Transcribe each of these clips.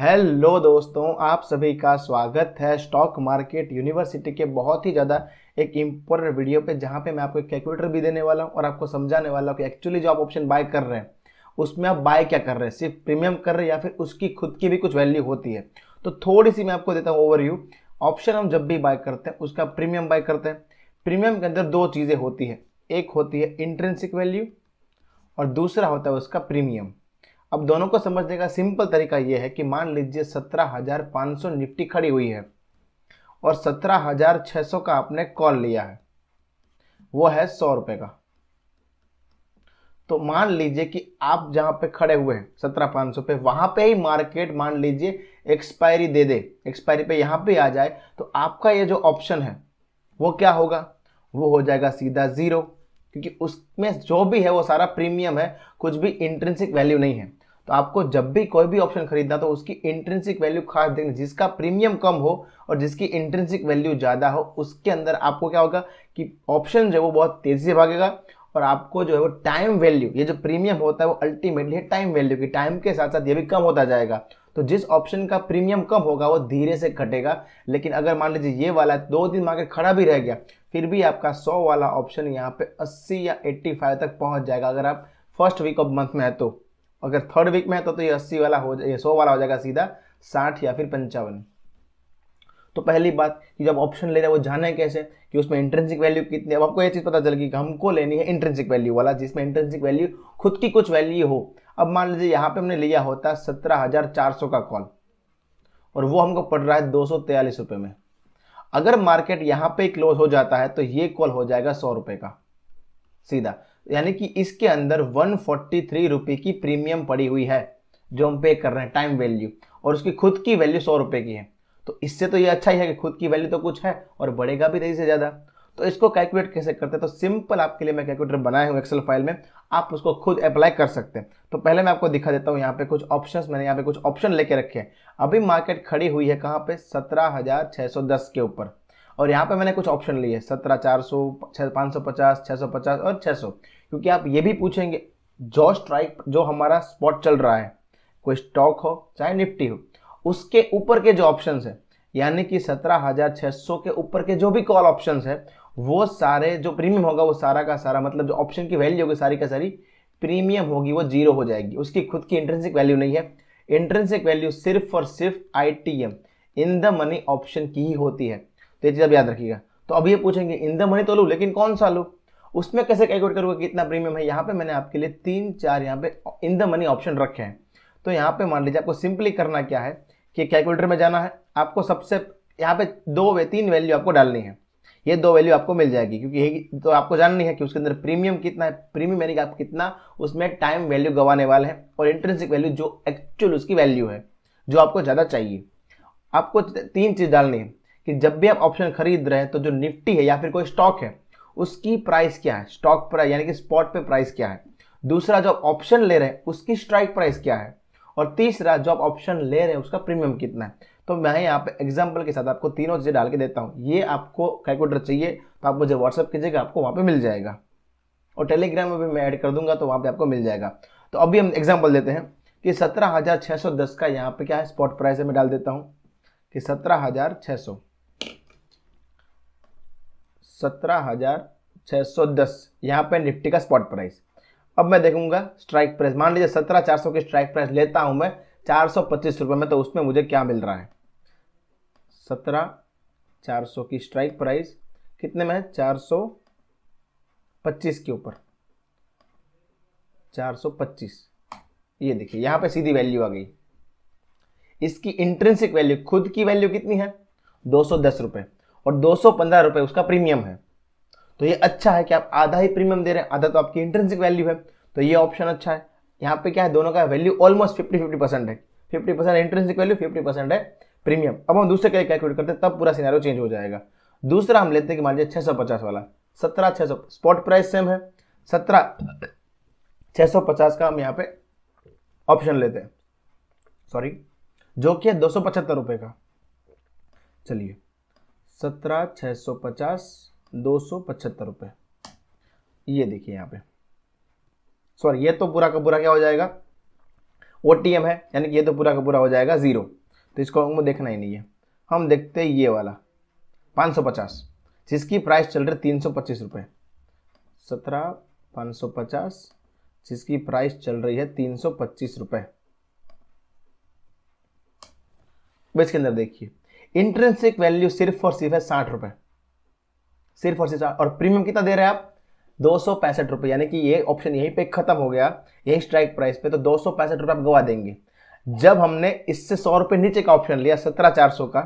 hello दोस्तों आप सभी का स्वागत है स्टॉक मार्केट यूनिवर्सिटी के बहुत ही ज़्यादा एक इम्पोर्टेंट वीडियो पे जहाँ पे मैं आपको एक कैलकुलेटर भी देने वाला हूँ और आपको समझाने वाला हूँ कि एक्चुअली जो आप ऑप्शन बाय कर रहे हैं उसमें आप बाय क्या कर रहे हैं सिर्फ प्रीमियम कर रहे हैं या फिर उसकी खुद की भी कुछ वैल्यू होती है तो थोड़ी सी मैं आपको देता हूँ यू ऑप्शन हम जब भी बाय करते हैं उसका प्रीमियम बाय करते हैं प्रीमियम के अंदर दो चीज़ें होती है एक होती है इंट्रेंसिक वैल्यू और दूसरा होता है उसका प्रीमियम अब दोनों को समझने का सिंपल तरीका यह है कि मान लीजिए सत्रह हजार पाँच सौ निफ्टी खड़ी हुई है और सत्रह हजार छः सौ का आपने कॉल लिया है वो है सौ रुपये का तो मान लीजिए कि आप जहां पे खड़े हुए हैं सत्रह पाँच सौ पे वहां पे ही मार्केट मान लीजिए एक्सपायरी दे दे एक्सपायरी पे यहाँ पे आ जाए तो आपका ये जो ऑप्शन है वो क्या होगा वो हो जाएगा सीधा ज़ीरो क्योंकि उसमें जो भी है वो सारा प्रीमियम है कुछ भी इंट्रेंसिक वैल्यू नहीं है तो आपको जब भी कोई भी ऑप्शन खरीदना तो उसकी इंट्रेंसिक वैल्यू खास देखना जिसका प्रीमियम कम हो और जिसकी इंट्रेंसिक वैल्यू ज़्यादा हो उसके अंदर आपको क्या होगा कि ऑप्शन जो है वो बहुत तेज़ी से भागेगा और आपको जो है वो टाइम वैल्यू ये जो प्रीमियम होता है वो अल्टीमेटली टाइम वैल्यू की टाइम के साथ साथ ये भी कम होता जाएगा तो जिस ऑप्शन का प्रीमियम कम होगा वो धीरे से घटेगा लेकिन अगर मान लीजिए ये वाला दो दिन मार्केट खड़ा भी रह गया फिर भी आपका सौ वाला ऑप्शन यहाँ पे अस्सी या एट्टी फाइव तक पहुँच जाएगा अगर आप फर्स्ट वीक ऑफ मंथ में है तो अगर थर्ड वीक में है तो, तो ये अस्सी वाला हो जाए सौ वाला हो जाएगा सीधा साठ या फिर पंचावन तो पहली बात कि जब ऑप्शन ले रहे हैं वो जाने कैसे कि उसमें इंट्रेंसिक वैल्यू कितनी अब आपको ये चीज़ पता चल गई कि हमको लेनी है इंट्रेंसिक वैल्यू वाला जिसमें इंट्रेंसिक वैल्यू खुद की कुछ वैल्यू हो अब मान लीजिए यहाँ पे हमने लिया होता सत्रह हज़ार चार सौ का कॉल और वो हमको पड़ रहा है दो सौ तैयलीस रुपये में अगर मार्केट यहाँ पे क्लोज हो जाता है तो ये कॉल हो जाएगा सौ रुपये का सीधा यानी कि इसके अंदर वन फोर्टी थ्री की प्रीमियम पड़ी हुई है जो हम पे कर रहे हैं टाइम वैल्यू और उसकी खुद की वैल्यू सौ रुपए की है तो इससे तो ये अच्छा ही है कि खुद की वैल्यू तो कुछ है और बढ़ेगा भी तेज़ी से ज़्यादा तो इसको कैलकुलेट कैसे करते हैं तो सिंपल आपके लिए मैं कैलकुलेटर बनाया हूँ एक्सेल फाइल में आप उसको खुद अप्लाई कर सकते हैं तो पहले मैं आपको दिखा देता हूँ यहाँ पे कुछ ऑप्शंस मैंने यहाँ पे कुछ ऑप्शन लेके रखे हैं अभी मार्केट खड़ी हुई है कहाँ पे सत्रह के ऊपर और यहाँ पे मैंने कुछ ऑप्शन लिए सत्रह चार सौ छः पाँच सौ पचास छः सौ पचास और छः सौ क्योंकि आप ये भी पूछेंगे जो स्ट्राइक जो हमारा स्पॉट चल रहा है कोई स्टॉक हो चाहे निफ्टी हो उसके ऊपर के जो ऑप्शन है यानी कि सत्रह हज़ार छः सौ के ऊपर के जो भी कॉल ऑप्शन है वो सारे जो प्रीमियम होगा वो सारा का सारा मतलब जो ऑप्शन की वैल्यू होगी सारी का सारी प्रीमियम होगी वो जीरो हो जाएगी उसकी खुद की इंट्रेंसिक वैल्यू नहीं है इंट्रेंसिक वैल्यू सिर्फ और सिर्फ I in the money option की ही होती है तो ये चीज़ आप याद रखिएगा तो अब ये पूछेंगे इन द मनी तो लू लेकिन कौन सा लू उसमें कैसे कैलकुलेट करूँगा कितना प्रीमियम है यहाँ पे मैंने आपके लिए तीन चार यहाँ पे इन द मनी ऑप्शन रखे हैं तो यहाँ पे मान लीजिए आपको सिंपली करना क्या है कि कैलकुलेटर में जाना है आपको सबसे यहाँ पे दो वे तीन वैल्यू आपको डालनी है ये दो वैल्यू आपको मिल जाएगी क्योंकि यही तो आपको जाननी है कि उसके अंदर प्रीमियम कितना है प्रीमियम यानी कि आप कितना उसमें टाइम वैल्यू गंवाने वाले हैं और इंट्रेंसिक वैल्यू जो एक्चुअल उसकी वैल्यू है जो आपको ज़्यादा चाहिए आपको तीन चीज़ डालनी है कि जब भी आप ऑप्शन खरीद रहे हैं तो जो निफ्टी है या फिर कोई स्टॉक है उसकी प्राइस क्या है स्टॉक प्राइस यानी कि स्पॉट पे प्राइस क्या है दूसरा जो ऑप्शन ले रहे हैं उसकी स्ट्राइक प्राइस क्या है और तीसरा जो आप ऑप्शन ले रहे हैं उसका प्रीमियम कितना है तो मैं यहाँ पे एग्जाम्पल के साथ आपको तीनों चीज़ें डाल के देता हूँ ये आपको कैलकुलेटर चाहिए तो आप मुझे व्हाट्सअप कीजिएगा आपको वहाँ पर मिल जाएगा और टेलीग्राम में भी मैं ऐड कर दूंगा तो वहाँ पर आपको मिल जाएगा तो अभी हम एग्जाम्पल देते हैं कि सत्रह हज़ार छः सौ दस का यहाँ पे क्या है स्पॉट प्राइस है मैं डाल देता हूँ कि सत्रह हज़ार छः सौ सत्रह हज़ार छह सौ दस यहाँ पर निफ्टी का स्पॉट प्राइस अब मैं देखूंगा स्ट्राइक प्राइस मान लीजिए सत्रह चार सौ की स्ट्राइक प्राइस लेता हूं मैं चार सौ पच्चीस रुपए में तो उसमें मुझे क्या मिल रहा है सत्रह चार सौ की स्ट्राइक प्राइस कितने में है चार सौ पच्चीस के ऊपर चार सौ पच्चीस ये देखिए यहाँ पे सीधी वैल्यू आ गई इसकी इंट्रेंसिक वैल्यू खुद की वैल्यू कितनी है दो सौ दस रुपए और दो सौ पंद्रह रुपए उसका प्रीमियम है तो ये अच्छा है कि आप आधा ही प्रीमियम दे रहे हैं आधा तो आपकी इंट्रेंसिक वैल्यू है तो ये ऑप्शन अच्छा है यहाँ पे क्या है दोनों का value almost fifty fifty percent है fifty percent intrinsic value fifty percent है प्रीमियम अब हम दूसरे कैलकुलेट करते हैं तब पूरा सिनारो चेंज हो जाएगा दूसरा हम लेते हैं कि मान लीजिए छः वाला सत्रह छः स्पॉट प्राइस सेम है सत्रह छः का हम यहाँ पे ऑप्शन लेते हैं सॉरी जो कि है दो का चलिए सत्रह छः सौ पचास दो सौ पचहत्तर रुपये ये देखिए यहाँ पे सॉरी ये तो पूरा का पूरा क्या हो जाएगा ओ है यानी कि ये तो पूरा का पूरा हो जाएगा ज़ीरो तो इसको हमको देखना ही नहीं है हम देखते हैं ये वाला 550 जिसकी प्राइस चल रही तीन सौ पच्चीस रुपये सत्रह पाँच सौ पचास जिसकी प्राइस चल रही है तीन सौ पच्चीस रुपये इसके अंदर देखिए इंट्रेंसिक वैल्यू सिर्फ और सिर्फ है साठ रुपये सिर्फ और सिर्फ और प्रीमियम कितना दे रहे हैं आप दो सौ पैंसठ रुपये यानी कि ये ऑप्शन यहीं पे ख़त्म हो गया यही स्ट्राइक प्राइस पे तो दो सौ पैंसठ रुपये आप गवा देंगे जब हमने इससे सौ रुपये नीचे का ऑप्शन लिया सत्रह चार सौ का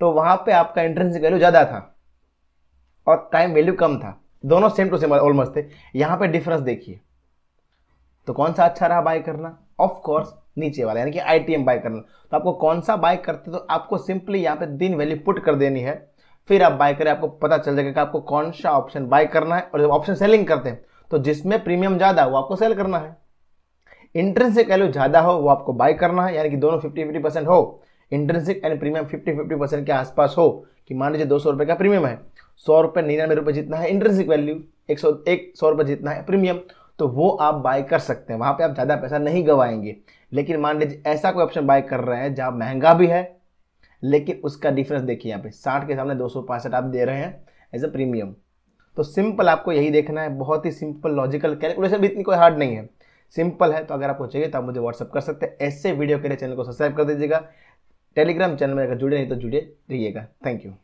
तो वहाँ पे आपका एंट्रेंस वैल्यू ज़्यादा था और टाइम वैल्यू कम था दोनों सेम टू सेम ऑलमोस्ट थे यहाँ पे डिफरेंस देखिए तो कौन सा अच्छा रहा बाय करना ऑफ कोर्स नीचे वाला यानी कि आईटीएम बाय करना तो आपको कौन सा बाय करते तो आपको सिंपली यहाँ पे दिन वैल्यू पुट कर देनी है फिर आप बाय करें आपको पता चल जाएगा कि आपको कौन सा ऑप्शन बाय करना है और जब ऑप्शन सेलिंग करते हैं तो जिसमें प्रीमियम ज़्यादा वो आपको सेल करना है इंट्रेंसिक वैल्यू ज़्यादा हो वो आपको बाय करना है यानी कि दोनों फिफ्टी फिफ्टी परसेंट हो intrinsic and premium fifty fifty percent के आसपास हो कि मान लीजिए दो सौ रुपये का प्रीमियम है सौ रुपये निन्यानवे रुपये जितना है इंट्रेंसिक वैल्यू एक सौ एक सौ रुपये जितना है प्रीमियम तो वो आप बाय कर सकते हैं वहाँ पे आप ज़्यादा पैसा नहीं गवाएंगे लेकिन मान लीजिए ऐसा कोई ऑप्शन बाय कर रहे हैं जहाँ महंगा भी है लेकिन उसका डिफरेंस देखिए यहाँ पे साठ के सामने दो आप दे रहे हैं एज ए प्रीमियम तो सिंपल आपको यही देखना है बहुत ही सिंपल लॉजिकल कैलकुलेशन भी इतनी कोई हार्ड नहीं है सिंपल है तो अगर आपको चाहिए तो आप मुझे व्हाट्सअप कर सकते हैं ऐसे वीडियो के लिए चैनल को सब्सक्राइब कर दीजिएगा टेलीग्राम चैनल में अगर जुड़े नहीं तो जुड़े रहिएगा थैंक यू